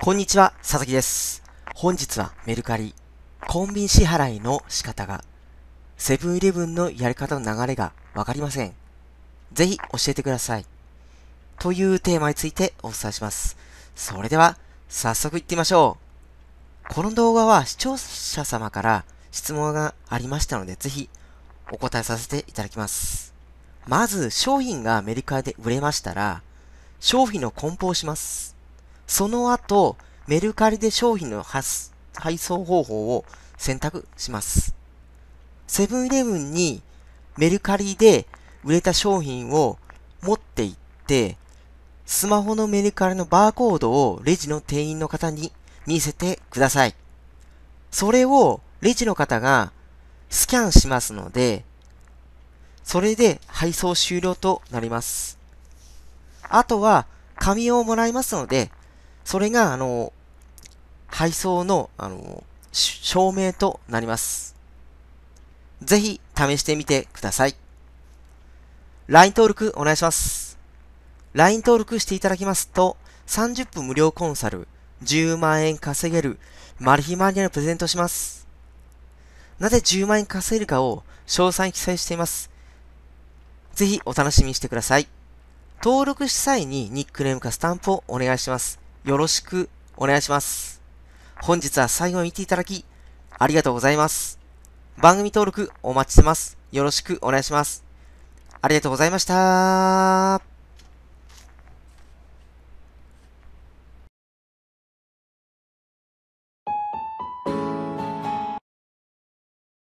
こんにちは、佐々木です。本日はメルカリ、コンビニ支払いの仕方が、セブンイレブンのやり方の流れがわかりません。ぜひ教えてください。というテーマについてお伝えします。それでは、早速行ってみましょう。この動画は視聴者様から質問がありましたので、ぜひお答えさせていただきます。まず、商品がメルカリで売れましたら、商品の梱包をします。その後、メルカリで商品の発配送方法を選択します。セブンイレブンにメルカリで売れた商品を持って行って、スマホのメルカリのバーコードをレジの店員の方に見せてください。それをレジの方がスキャンしますので、それで配送終了となります。あとは紙をもらいますので、それが、あの、配送の、あの、証明となります。ぜひ、試してみてください。LINE 登録お願いします。LINE 登録していただきますと、30分無料コンサル、10万円稼げる、マル秘マニアのプレゼントします。なぜ10万円稼げるかを詳細に記載しています。ぜひお楽しみにしてください。登録した際にニックネームかスタンプをお願いします。よろしくお願いします。本日は最後まで見ていただき、ありがとうございます。番組登録お待ちしてます。よろしくお願いします。ありがとうございました。